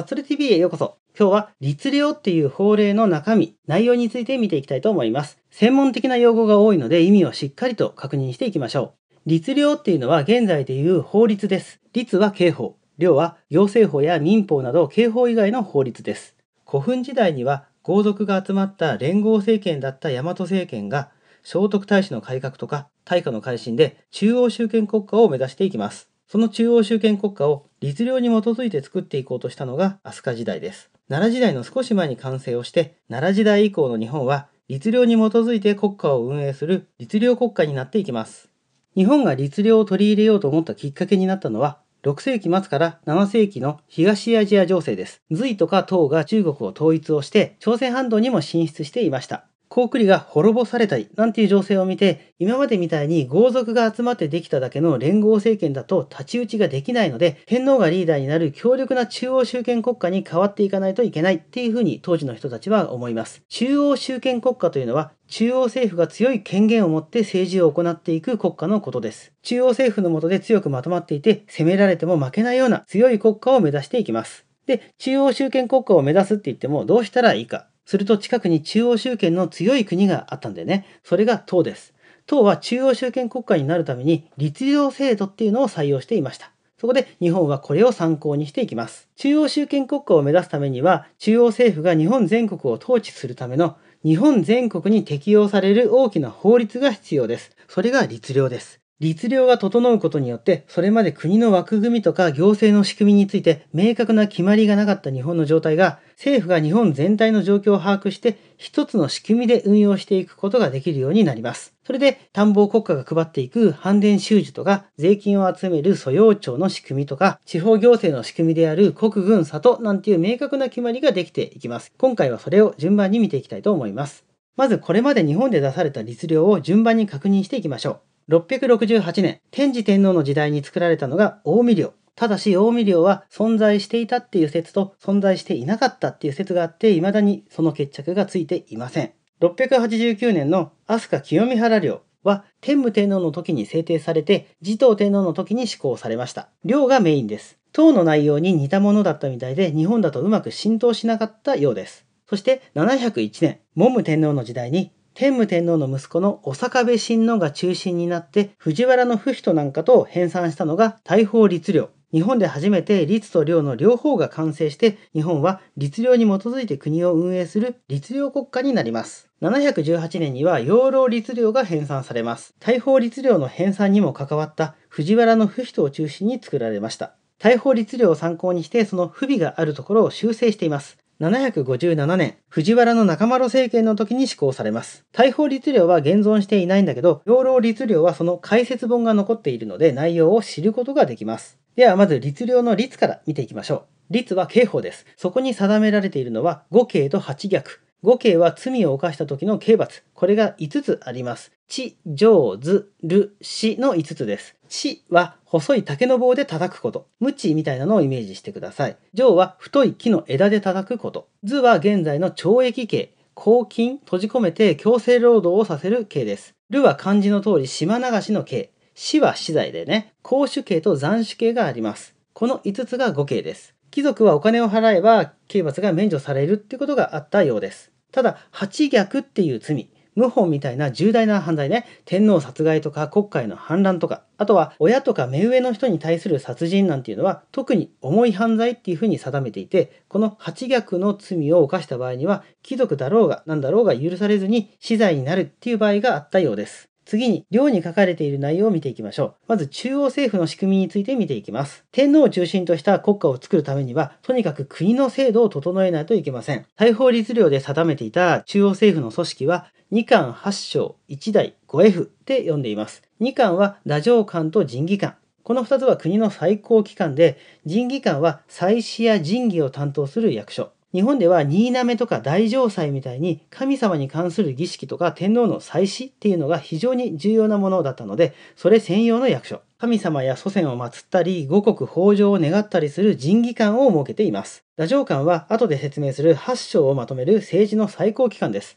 カツル TV へようこそ。今日は律令っていう法令の中身、内容について見ていきたいと思います。専門的な用語が多いので意味をしっかりと確認していきましょう。律令っていうのは現在でいう法律です。律は刑法、令は行政法や民法など刑法以外の法律です。古墳時代には豪族が集まった連合政権だった大和政権が聖徳太子の改革とか大化の改新で中央集権国家を目指していきます。その中央集権国家を律令に基づいて作っていこうとしたのが飛鳥時代です。奈良時代の少し前に完成をして、奈良時代以降の日本は律令に基づいて国家を運営する律令国家になっていきます。日本が律令を取り入れようと思ったきっかけになったのは、6世紀末から7世紀の東アジア情勢です。隋とか唐が中国を統一をして、朝鮮半島にも進出していました。高句麗が滅ぼされたりなんていう情勢を見て、今までみたいに豪族が集まってできただけの連合政権だと太刀打ちができないので、天皇がリーダーになる強力な中央集権国家に変わっていかないといけないっていうふうに当時の人たちは思います。中央集権国家というのは、中央政府が強い権限を持って政治を行っていく国家のことです。中央政府の下で強くまとまっていて、攻められても負けないような強い国家を目指していきます。で、中央集権国家を目指すって言ってもどうしたらいいか。すると近くに中央集権の強い国があったんだよね。それが党です。党は中央集権国家になるために律令制度っていうのを採用していました。そこで日本はこれを参考にしていきます。中央集権国家を目指すためには、中央政府が日本全国を統治するための日本全国に適用される大きな法律が必要です。それが律令です。律令が整うことによって、それまで国の枠組みとか行政の仕組みについて明確な決まりがなかった日本の状態が、政府が日本全体の状況を把握して、一つの仕組みで運用していくことができるようになります。それで、田んぼ国家が配っていく反田収受とか、税金を集める素養庁の仕組みとか、地方行政の仕組みである国軍里なんていう明確な決まりができていきます。今回はそれを順番に見ていきたいと思います。まずこれまで日本で出された律令を順番に確認していきましょう。668年、天智天皇の時代に作られたのが近江領。ただし近江領は存在していたっていう説と存在していなかったっていう説があって、未だにその決着がついていません。689年の飛鳥清見原領は天武天皇の時に制定されて、持統天皇の時に施行されました。領がメインです。唐の内容に似たものだったみたいで、日本だとうまく浸透しなかったようです。そして701年、文武天皇の時代に天武天皇の息子の小坂部親王が中心になって藤原の不人なんかと編纂したのが大法律令。日本で初めて律と領の両方が完成して、日本は律令に基づいて国を運営する律令国家になります。718年には養老律令が編纂されます。大法律令の編纂にも関わった藤原の不人を中心に作られました。大法律令を参考にして、その不備があるところを修正しています。757年、藤原の中丸政権の時に施行されます。大法律令は現存していないんだけど、養老律令はその解説本が残っているので内容を知ることができます。ではまず律令の律から見ていきましょう。律は刑法です。そこに定められているのは5刑と8逆。5刑は罪を犯した時の刑罰。これが5つあります。地、上、図、る、死の5つです。しは細い竹の棒で叩くこと。無知みたいなのをイメージしてください。上は太い木の枝で叩くこと。図は現在の懲役刑、拘禁、閉じ込めて強制労働をさせる刑です。るは漢字の通り島流しの刑。死は死罪でね、公主刑と斬首刑があります。この5つが5刑です。貴族はお金を払えば刑罰が免除されるってことがあったようです。ただ、八逆っていう罪。謀反みたいな重大な犯罪ね、天皇殺害とか国会の反乱とか、あとは親とか目上の人に対する殺人なんていうのは特に重い犯罪っていうふうに定めていて、この8逆の罪を犯した場合には、貴族だろうが何だろうが許されずに死罪になるっていう場合があったようです。次に、寮に書かれている内容を見ていきましょう。まず、中央政府の仕組みについて見ていきます。天皇を中心とした国家を作るためには、とにかく国の制度を整えないといけません。大法律令で定めていた中央政府の組織は、2巻8章1代 5F で呼んでいます。2巻は、太政官と仁義官。この2つは国の最高機関で、仁義官は祭祀や仁義を担当する役所。日本では新滑とか大城祭みたいに神様に関する儀式とか天皇の祭祀っていうのが非常に重要なものだったので、それ専用の役所。神様や祖先を祀ったり、五穀豊穣を願ったりする神義官を設けています。太政官は後で説明する八章をまとめる政治の最高機関です。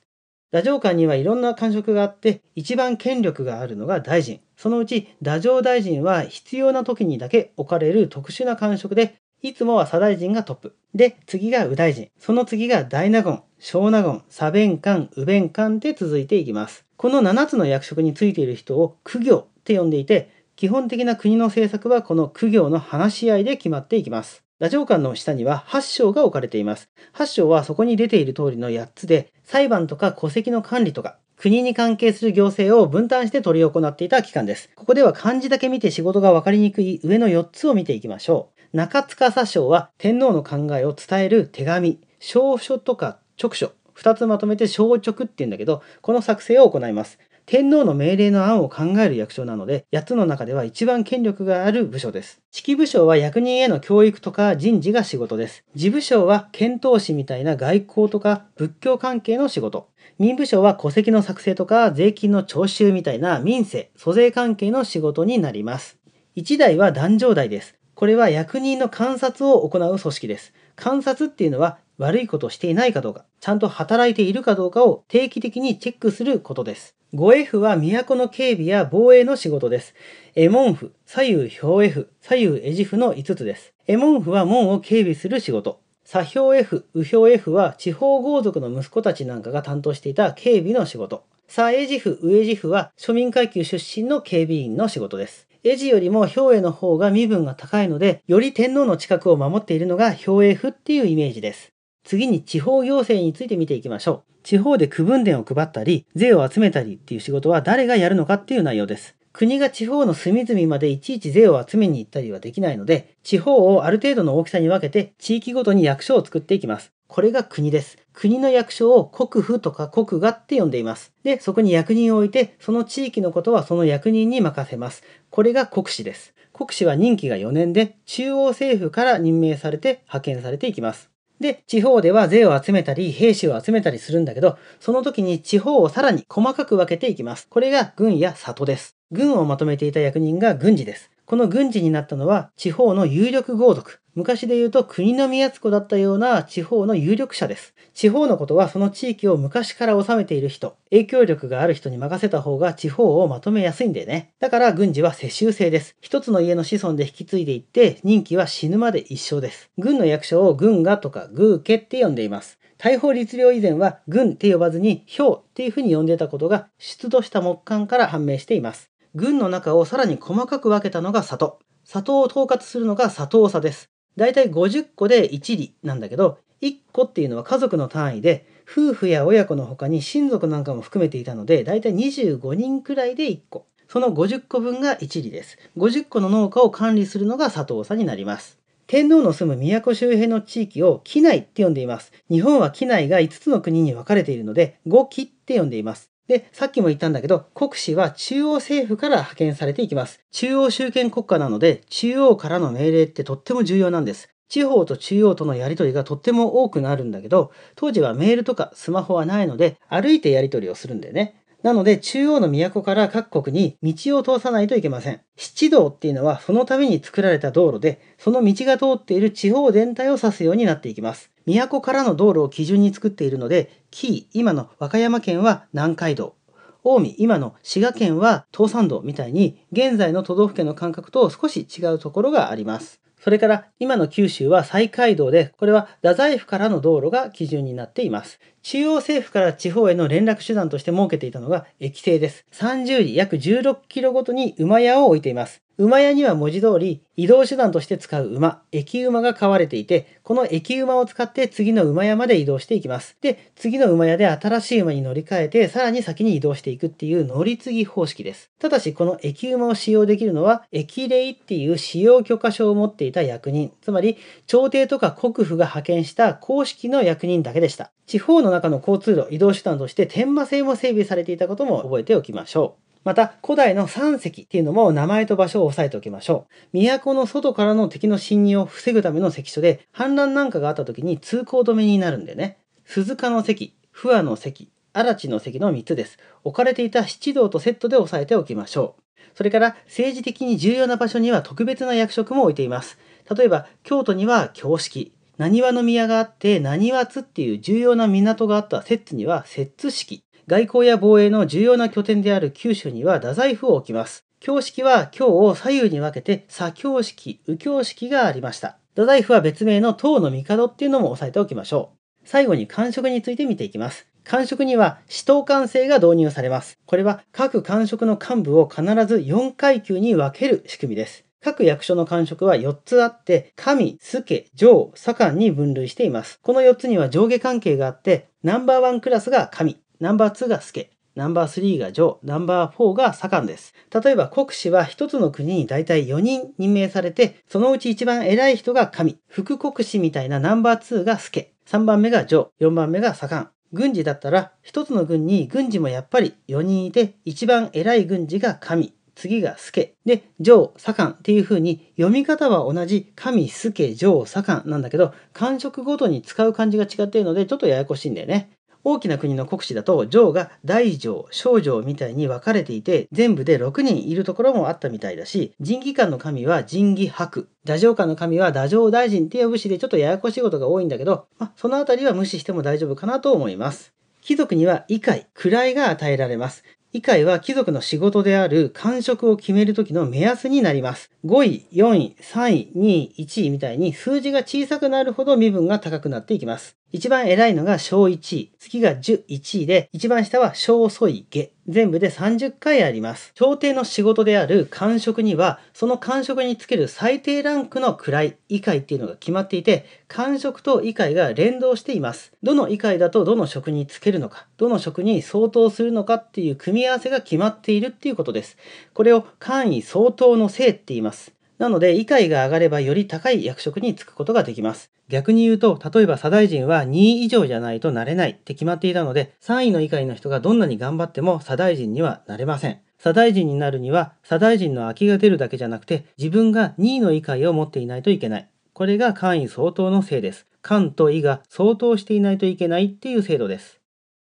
太政官にはいろんな官職があって、一番権力があるのが大臣。そのうち太政大臣は必要な時にだけ置かれる特殊な官職で、いつもは左大臣がトップ。で、次が右大臣。その次が大納言、小納言、左弁官、右弁官で続いていきます。この7つの役職についている人を苦行って呼んでいて、基本的な国の政策はこの苦行の話し合いで決まっていきます。ラジオ館の下には8章が置かれています。8章はそこに出ている通りの8つで、裁判とか戸籍の管理とか、国に関係する行政を分担して執り行っていた機関です。ここでは漢字だけ見て仕事が分かりにくい上の4つを見ていきましょう。中司賞は天皇の考えを伝える手紙、小書とか直書、2つまとめて詔直って言うんだけど、この作成を行います。天皇の命令の案を考える役所なので、8つの中では一番権力がある部署です。指揮部署は役人への教育とか人事が仕事です。事務省は検討士みたいな外交とか仏教関係の仕事。民部省は戸籍の作成とか税金の徴収みたいな民生、租税関係の仕事になります。1代は壇上代です。これは役人の観察を行う組織です。観察っていうのは悪いことをしていないかどうか、ちゃんと働いているかどうかを定期的にチェックすることです。衛 f は都の警備や防衛の仕事です。エモン府、左右表 F、左右エジ府の5つです。エモン府は門を警備する仕事。左表 F、右表 F は地方豪族の息子たちなんかが担当していた警備の仕事。左エジ府、右エジ府は庶民階級出身の警備員の仕事です。英ジよりも兵衛の方が身分が高いので、より天皇の近くを守っているのが兵衛府っていうイメージです。次に地方行政について見ていきましょう。地方で区分伝を配ったり、税を集めたりっていう仕事は誰がやるのかっていう内容です。国が地方の隅々までいちいち税を集めに行ったりはできないので、地方をある程度の大きさに分けて、地域ごとに役所を作っていきます。これが国です。国の役所を国府とか国がって呼んでいます。で、そこに役人を置いて、その地域のことはその役人に任せます。これが国司です。国司は任期が4年で、中央政府から任命されて派遣されていきます。で、地方では税を集めたり、兵士を集めたりするんだけど、その時に地方をさらに細かく分けていきます。これが軍や里です。軍をまとめていた役人が軍事です。この軍事になったのは地方の有力豪族。昔で言うと国の宮津子だったような地方の有力者です。地方のことはその地域を昔から治めている人、影響力がある人に任せた方が地方をまとめやすいんだよね。だから軍事は世襲制です。一つの家の子孫で引き継いでいって、任期は死ぬまで一生です。軍の役所を軍がとかー家って呼んでいます。大法律令以前は軍って呼ばずに兵っていうふうに呼んでたことが出土した木簡から判明しています。軍の中をさらに細かく分けたのが里。里を統括するのが里藤佐です。だいたい50個で1里なんだけど、1個っていうのは家族の単位で、夫婦や親子の他に親族なんかも含めていたので、だいたい25人くらいで1個。その50個分が1里です。50個の農家を管理するのが里藤さになります。天皇の住む都周辺の地域を畿内って呼んでいます。日本は畿内が5つの国に分かれているので、5畿って呼んでいます。で、さっきも言ったんだけど、国司は中央政府から派遣されていきます。中央集権国家なので、中央からの命令ってとっても重要なんです。地方と中央とのやりとりがとっても多くなるんだけど、当時はメールとかスマホはないので、歩いてやりとりをするんだよね。なので、中央の都から各国に道を通さないといけません。七道っていうのは、そのために作られた道路で、その道が通っている地方全体を指すようになっていきます。都からの道路を基準に作っているので、紀伊、今の和歌山県は南海道、近江、今の滋賀県は東山道みたいに、現在の都道府県の感覚と少し違うところがあります。それから今の九州は西海道で、これは太宰府からの道路が基準になっています。中央政府から地方への連絡手段として設けていたのが駅制です。30里約16キロごとに馬屋を置いています。馬屋には文字通り移動手段として使う馬、駅馬が飼われていて、この駅馬を使って次の馬屋まで移動していきます。で、次の馬屋で新しい馬に乗り換えて、さらに先に移動していくっていう乗り継ぎ方式です。ただし、この駅馬を使用できるのは、駅礼っていう使用許可証を持っていた役人、つまり朝廷とか国府が派遣した公式の役人だけでした。地方の中の交通路、移動手段として天馬線も整備されていたことも覚えておきましょう。また、古代の三石っていうのも名前と場所を押さえておきましょう。都の外からの敵の侵入を防ぐための石所で、反乱なんかがあった時に通行止めになるんでね。鈴鹿の石、不和の石、荒地の石の3つです。置かれていた七道とセットで押さえておきましょう。それから、政治的に重要な場所には特別な役職も置いています。例えば、京都には京式、何和の宮があって、何和津っていう重要な港があった摂津には摂津式、外交や防衛の重要な拠点である九州には太宰府を置きます。教式は教を左右に分けて左教式、右教式がありました。太宰府は別名の唐の帝っていうのも押さえておきましょう。最後に官職について見ていきます。官職には死闘官制が導入されます。これは各官職の幹部を必ず4階級に分ける仕組みです。各役所の官職は4つあって、神、助、上、左官に分類しています。この4つには上下関係があって、ナンバーワンクラスが神、ナンバー2が助、ナンバー3が上、ナンバー4が左官です。例えば国司は一つの国に大体4人任命されて、そのうち一番偉い人が神、副国司みたいなナンバー2が助、3番目が上、4番目が左官。軍事だったら、一つの軍に軍事もやっぱり4人いて、一番偉い軍事が神、次が助。で、上、左官っていう風に読み方は同じ神、助、上、左官なんだけど、感触ごとに使う漢字が違っているのでちょっとややこしいんだよね。大きな国の国司だと上が大上小上みたいに分かれていて全部で6人いるところもあったみたいだし神技官の神は神技博太政官の神は太政大臣って呼ぶしでちょっとややこしいことが多いんだけど、まそのあたりは無視しても大丈夫かなと思います貴族には異界、位が与えられます。以下は貴族の仕事である官職を決めるときの目安になります。5位、4位、3位、2位、1位みたいに数字が小さくなるほど身分が高くなっていきます。一番偉いのが小1位、次が11位で、一番下は小遅い下全部で30回あります。朝廷の仕事である官職には、その官職につける最低ランクの位、位階っていうのが決まっていて、官職と位階が連動しています。どの位階だとどの職につけるのか、どの職に相当するのかっていう組み合わせが決まっているっていうことです。これを官位相当の性って言います。なので、位階が上がればより高い役職に就くことができます。逆に言うと、例えば左大臣は2位以上じゃないとなれないって決まっていたので、3位の位階の人がどんなに頑張っても左大臣にはなれません。左大臣になるには、左大臣の空きが出るだけじゃなくて、自分が2位の位階を持っていないといけない。これが官位相当のせいです。官と位が相当していないといけないっていう制度です。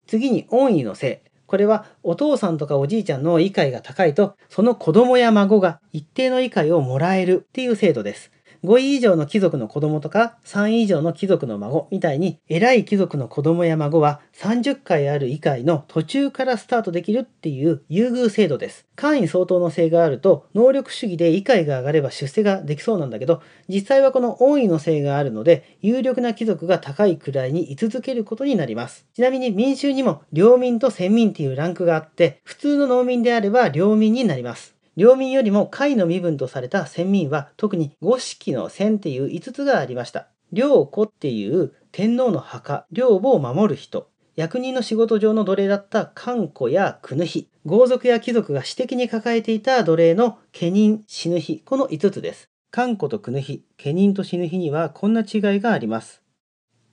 次に、恩位のせい。これはお父さんとかおじいちゃんの理解が高いと、その子供や孫が一定の理解をもらえるっていう制度です。5位以上の貴族の子供とか3位以上の貴族の孫みたいに偉い貴族の子供や孫は30回ある以下の途中からスタートできるっていう優遇制度です。官位相当の性があると能力主義で位階が上がれば出世ができそうなんだけど実際はこの王位の性があるので有力な貴族が高い位に居続けることになります。ちなみに民衆にも領民と先民っていうランクがあって普通の農民であれば領民になります。領民よりも下位の身分とされた先民は、特に五色の線っていう5つがありました。領子っていう天皇の墓、領母を守る人、役人の仕事上の奴隷だった官子や国妃、豪族や貴族が私的に抱えていた奴隷の家人、死ぬ日、この5つです。官子と国妃、家人と死ぬ日にはこんな違いがあります。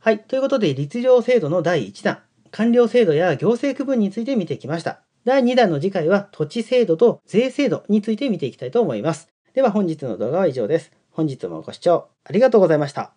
はい。ということで、律令制度の第1弾、官僚制度や行政区分について見てきました。第2弾の次回は土地制度と税制度について見ていきたいと思います。では本日の動画は以上です。本日もご視聴ありがとうございました。